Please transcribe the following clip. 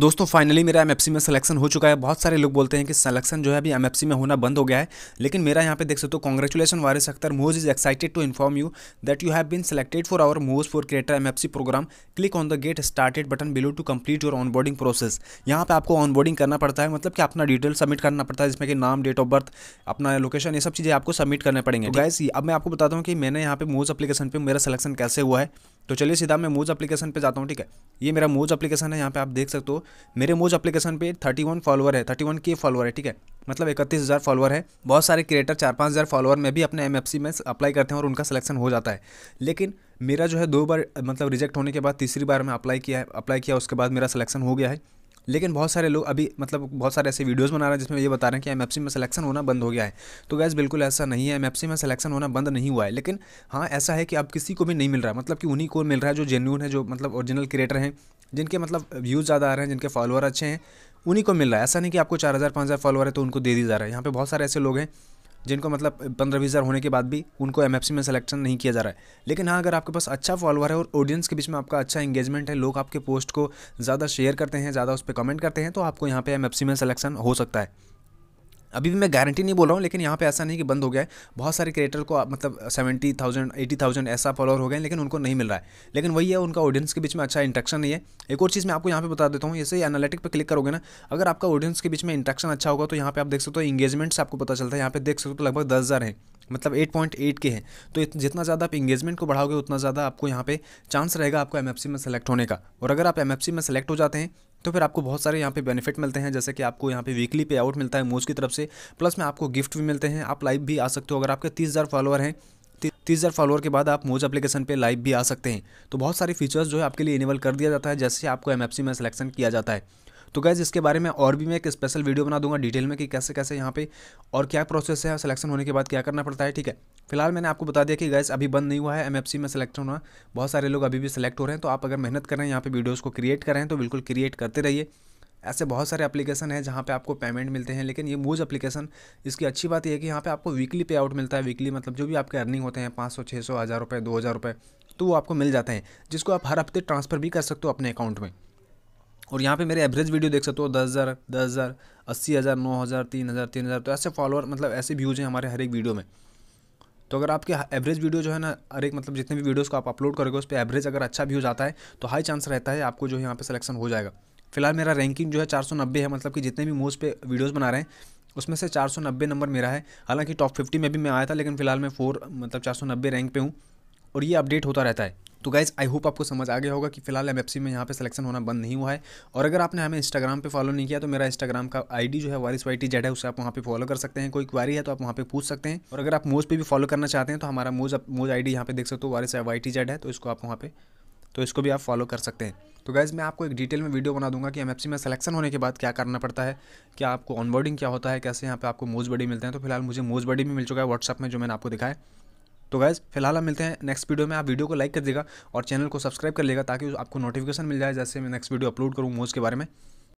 दोस्तों फाइनली मेरा एम में सिलेक्शन हो चुका है बहुत सारे लोग बोलते हैं कि सिलेक्शन जो है अभी एम में होना बंद हो गया है लेकिन मेरा यहाँ पे देख सकते हो congratulation Waris Akhtar Moj is excited to inform you that you have been selected for our Moj for creator M program click on the get started button below to complete your onboarding process यहाँ पर आपको ऑनबोर्डिंग करना पड़ता है मतलब कि अपना डिटेल सबमिट करना पड़ता है जिसमें कि नाम डेट ऑफ बर्थ अपना लोकेशन ये सब चीज़ें आपको सबमिट करने पड़ेंगे तो अब मैं आपको बताता हूँ कि मैंने यहाँ पे मोज अपलीकेशन पर मेरा सिलेक्शन कैसे हुआ है तो चलिए सीधा मैं मोज अपलीकेशन पे जाता हूँ ठीक है ये मेरा मोज अपलीकेशन है यहाँ पे आप देख सकते हो मेरे मोज एप्लीकेशन पे 31 फॉलोवर है 31 के फॉलोअर है ठीक है मतलब इकतीस हज़ार फॉलोअर है बहुत सारे क्रिएटर चार पाँच हज़ार फॉलोवर में भी अपने एम में अप्लाई करते हैं और उनका सिलेक्शन हो जाता है लेकिन मेरा जो है दो बार मतलब रिजेक्ट होने के बाद तीसरी बार मैं अप्लाई किया है अप्लाई किया उसके बाद मेरा सिलेक्शन हो गया है लेकिन बहुत सारे लोग अभी मतलब बहुत सारे ऐसे वीडियोस बना रहे हैं जिसमें ये बता रहे हैं कि एम में सिलेक्शन होना बंद हो गया है तो गैस बिल्कुल ऐसा नहीं है एम में सिलेक्शन होना बंद नहीं हुआ है लेकिन हाँ ऐसा है कि अब किसी को भी नहीं मिल रहा मतलब कि उन्हीं को मिल रहा है जो जेन्यून है जो मतलब ओरिजिनल क्रिएटर हैं जिनके मतलब व्यूज़ ज़्यादा आ रहे हैं जिनके फॉलोअर अच्छे हैं उन्हीं को मिल रहा है ऐसा नहीं कि आपको चार हज़ार पाँच हज़ार फॉलोअर है तो उनको दे दी जा रहा है यहाँ पे बहुत सारे ऐसे लोग हैं जिनको मतलब पंद्रह बीस हज़ार होने के बाद भी उनको एम में सिलेक्शन नहीं किया जा रहा है लेकिन हाँ अगर आपके पास अच्छा फॉलोअर है और ऑडियंस के बीच में आपका अच्छा इंगेजमेंट है लोग आपके पोस्ट को ज़्यादा शेयर करते हैं ज़्यादा उस पर कमेंट करते हैं तो आपको यहाँ पर एम में सलेक्शन हो सकता है अभी भी मैं गारंटी नहीं बोल रहा हूँ लेकिन यहाँ पे ऐसा नहीं कि बंद हो गया है बहुत सारे क्रिएटर को मतलब सेवेंटी थाउजेंड एटी थाउजेंड ऐसा फॉलोअर हो गए लेकिन उनको नहीं मिल रहा है लेकिन वही है उनका ऑडियंस के बीच में अच्छा इंट्रैक्शन नहीं है एक और चीज़ मैं आपको यहाँ पे बता देता हूँ जैसे एनालिटिक पर क्लिक करोगे ना अगर आपका ऑडियंस के बीच में इंट्रैक्शन अच्छा होगा तो यहाँ पर आप देख सकते हो इंगेजमेंट्स से आपको पता चलता है यहाँ पे देख सकते हो तो लगभग दस हज़ार हैं मतलब एट के हैं तो जितना ज़्यादा आप इंगेजमेंट को बढ़ाओगे उतना ज़्यादा आपको यहाँ पे चांस रहेगा आपको एम में सेलेक्ट होने का और अगर आप एम में सेलेक्ट हो जाते हैं तो फिर आपको बहुत सारे यहाँ पे बेनिफिट मिलते हैं जैसे कि आपको यहाँ पे वीकली पे आउट मिलता है मोज की तरफ से प्लस में आपको गिफ्ट भी मिलते हैं आप लाइव भी आ सकते हो अगर आपके तीस हज़ार फॉलोअर हैं तीस हज़ार फॉलोअर के बाद आप मोज एप्लीकेशन पे लाइव भी आ सकते हैं तो बहुत सारे फीचर्स जो है आपके लिए इनेबल कर दिया जाता है जैसे आपको एम में सिलेक्शन किया जाता है तो गैज़ इसके बारे में और भी मैं एक स्पेशल वीडियो बना दूंगा डिटेल में कि कैसे कैसे यहाँ पे और क्या प्रोसेस है सिलेक्शन होने के बाद क्या करना पड़ता है ठीक है फिलहाल मैंने आपको बता दिया कि गैस अभी बंद नहीं हुआ है एमएफसी में सेलेक्ट होना बहुत सारे लोग अभी भी सिलेक्ट हो रहे हैं तो आप अगर मेहनत कर रहे हैं यहाँ पर वीडियोज़ को क्रिएट कर रहे हैं तो बिल्कुल क्रिएट करते रहिए ऐसे बहुत सारे एप्लीकेशन हैं जहाँ पे आपको पेमेंट मिलते हैं लेकिन ये मूज एप्लीकेशन इसकी अच्छी बात यह है कि यहाँ पे आपको वीकली पे आउट मिलता है वीकली मतलब जो भी आपके अर्निंग होते हैं पाँच सौ छः सौ हज़ार रुपये दो हज़ार रुपये तो वो आपको मिल जाते हैं जिसको आप हर हफ्ते ट्रांसफ़र भी कर सकते हो अपने अकाउंट में और यहाँ पे मेरे एवरेज वीडियो देख सकते हो दस हज़ार दस हज़ार अस्सी हज़ार नौ हज़ार तीन हज़ार तीन हज़ार तो ऐसे फॉलोअर मतलब ऐसे व्यूज़ हैं हमारे हर एक वीडियो में तो अगर आपके एवरेज वीडियो जो है ना हर एक मतलब जितने भी वीडियोस को आप अपलोड करोगे उस पर एवरेज अगर अच्छा व्यूज़ आता है तो हाई चांस रहता है आपको जो है यहाँ पर सलेक्शन हो जाएगा फिलहाल मेरा रैंकिंग जो है चार है मतलब कि जितने भी मूव पे वीडियोज़ बना रहे हैं उसमें से चार नंबर मेरा है हालांकि टॉप फिफ़्टी में भी मैं आया था लेकिन फिलहाल मैं फोर मतलब चार रैंक पर हूँ और ये अपडेट होता रहता है तो गाइज़ आई होप आपको समझ आ गया होगा कि फिलहाल एम में यहाँ पे सिलेक्शन होना बंद नहीं हुआ है और अगर आपने हमें इंस्टाग्राम पे फॉलो नहीं किया तो मेरा इंस्टाग्राम का आईडी जो है वारिस वाई टी जेड है उसे आप वहाँ पे फॉलो कर सकते हैं कोई क्वारी है तो आप वहाँ पे पूछ सकते हैं और अगर आप मोज पे भी फॉलो करना चाहते हैं तो हमारा मोज मोज आई डी यहाँ पे देख सकते हो वारिस वाई टी जेड है तो इसको आप वहाँ पर तो इसको भी आप फॉलो कर सकते हैं तो गाइज़ मैं आपको एक डिटेल में वीडियो बना दूंगा कि एम में सिलेक्शन होने के बाद क्या करना पड़ता है क्या आपको ऑनबोर्डिंग क्या होता है कैसे यहाँ पे आपको मोज बडी मिलते हैं तो फिलहाल मुझे मोज बडी भी मिल चुका है व्हाट्सअप में जो मैंने आपको दिखाया तो गैज़ फिलहाल हम मिलते हैं नेक्स्ट वीडियो में आप वीडियो को लाइक कर देगा और चैनल को सब्सक्राइब कर लेगा ताकि आपको नोटिफिकेशन मिल जाए जैसे मैं नेक्स्ट वीडियो अपलोड करूँ मोज के बारे में